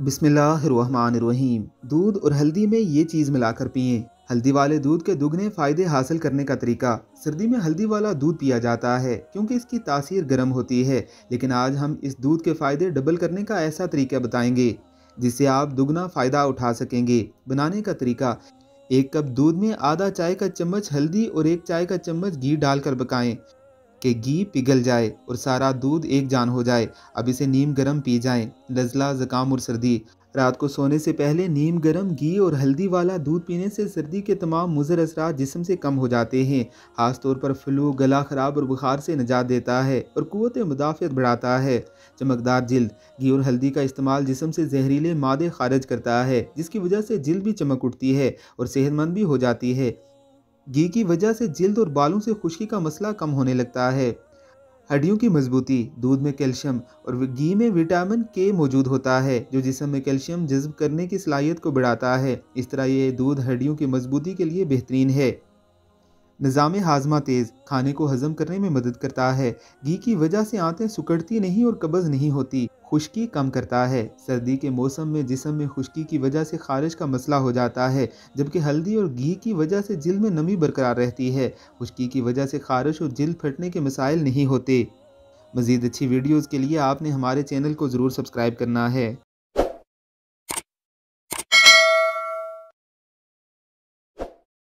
बिस्मिल्लाम दूध और हल्दी में ये चीज़ मिलाकर पिएं हल्दी वाले दूध के दुगने फायदे हासिल करने का तरीका सर्दी में हल्दी वाला दूध पिया जाता है क्योंकि इसकी तासीर गर्म होती है लेकिन आज हम इस दूध के फ़ायदे डबल करने का ऐसा तरीका बताएंगे जिससे आप दुगना फ़ायदा उठा सकेंगे बनाने का तरीका एक कप दूध में आधा चाय का चम्मच हल्दी और एक चाय का चम्मच घी डालकर पकाएं कि घी पिघल जाए और सारा दूध एक जान हो जाए अब इसे नीम गर्म पी जाएं नज़ला जकाम और सर्दी रात को सोने से पहले नीम गर्म घी और हल्दी वाला दूध पीने से सर्दी के तमाम मुजर असरा जिसम से कम हो जाते हैं ख़ास तौर पर फ्लू गला ख़राब और बुखार से निजात देता है और क़वत मुदाफ़त बढ़ाता है चमकदार जल्द घी और हल्दी का इस्तेमाल जिसम से जहरीले मादे खारिज करता है जिसकी वजह से जल्द भी चमक उठती है और सेहतमंद भी हो जाती है घी की वजह से जल्द और बालों से खुश्की का मसला कम होने लगता है हड्डियों की मजबूती दूध में कैल्शियम और घी में विटामिन के मौजूद होता है जो जिसम में कैल्शियम जज्ब करने की सलाहियत को बढ़ाता है इस तरह ये दूध हड्डियों की मजबूती के लिए बेहतरीन है निज़ाम हाजमा तेज़ खाने को हज़म करने में मदद करता है घी की वजह से आंतें सुकड़ती नहीं और कब्ज़ नहीं होती खुश्की कम करता है सर्दी के मौसम में जिसम में खुश्की की वजह से खारिश का मसला हो जाता है जबकि हल्दी और घी की वजह से जिल में नमी बरकरार रहती है खुश्की की वजह से खारिश और जिल फटने के मसाइल नहीं होते मज़ीद अच्छी वीडियोज़ के लिए आपने हमारे चैनल को ज़रूर सब्सक्राइब करना है